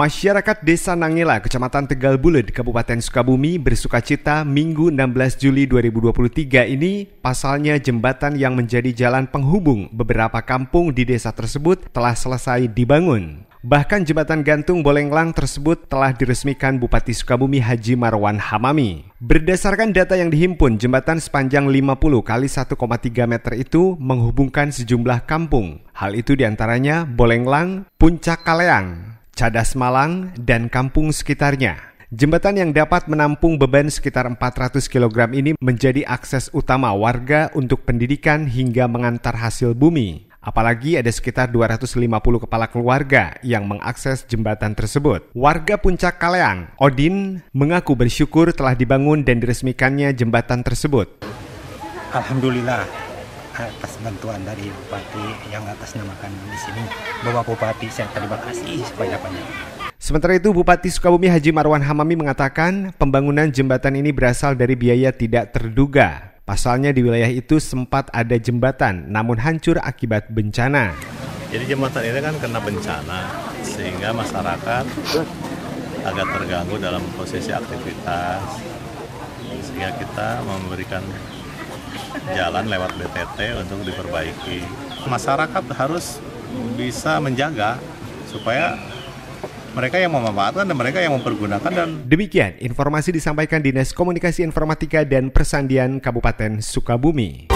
Masyarakat Desa Nangila, Kecamatan Tegal Bulut, Kabupaten Sukabumi bersukacita Minggu 16 Juli 2023 ini pasalnya jembatan yang menjadi jalan penghubung beberapa kampung di desa tersebut telah selesai dibangun. Bahkan jembatan gantung Bolenglang tersebut telah diresmikan Bupati Sukabumi Haji Marwan Hamami. Berdasarkan data yang dihimpun, jembatan sepanjang 50 kali 1,3 meter itu menghubungkan sejumlah kampung. Hal itu diantaranya Bolenglang, Puncak Kaleang, Cadas Malang, dan kampung sekitarnya. Jembatan yang dapat menampung beban sekitar 400 kg ini menjadi akses utama warga untuk pendidikan hingga mengantar hasil bumi. Apalagi ada sekitar 250 kepala keluarga yang mengakses jembatan tersebut. Warga Puncak Kaleang, Odin, mengaku bersyukur telah dibangun dan diresmikannya jembatan tersebut. Alhamdulillah, atas bantuan dari bupati yang atas namakan di sini bapak bupati saya terima kasih sebanyak banyak Sementara itu, Bupati Sukabumi Haji Marwan Hamami mengatakan pembangunan jembatan ini berasal dari biaya tidak terduga. Pasalnya di wilayah itu sempat ada jembatan, namun hancur akibat bencana. Jadi jembatan ini kan kena bencana, sehingga masyarakat agak terganggu dalam posisi aktivitas. Sehingga kita memberikan jalan lewat BTT untuk diperbaiki. Masyarakat harus bisa menjaga supaya mereka yang memanfaatkan dan mereka yang mempergunakan dan demikian informasi disampaikan Dinas Komunikasi Informatika dan Persandian Kabupaten Sukabumi.